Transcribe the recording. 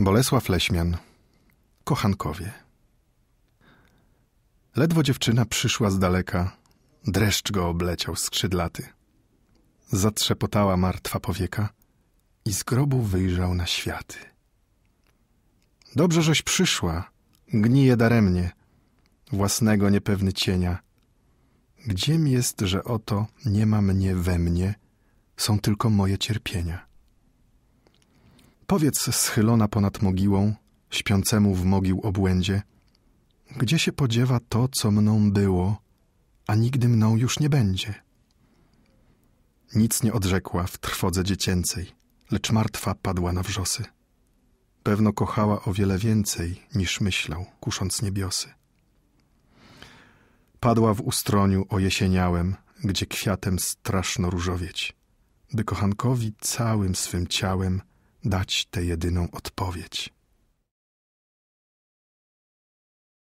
Bolesław Leśmian Kochankowie Ledwo dziewczyna przyszła z daleka, dreszcz go obleciał skrzydlaty. Zatrzepotała martwa powieka i z grobu wyjrzał na światy. Dobrze, żeś przyszła, gnije daremnie, własnego niepewny cienia. Gdziem jest, że oto nie ma mnie we mnie, są tylko moje cierpienia. Powiedz schylona ponad mogiłą, śpiącemu w mogił obłędzie, gdzie się podziewa to, co mną było, a nigdy mną już nie będzie. Nic nie odrzekła w trwodze dziecięcej, lecz martwa padła na wrzosy. Pewno kochała o wiele więcej, niż myślał, kusząc niebiosy. Padła w ustroniu o jesieniałem, gdzie kwiatem straszno różowieć, by kochankowi całym swym ciałem dać tę jedyną odpowiedź.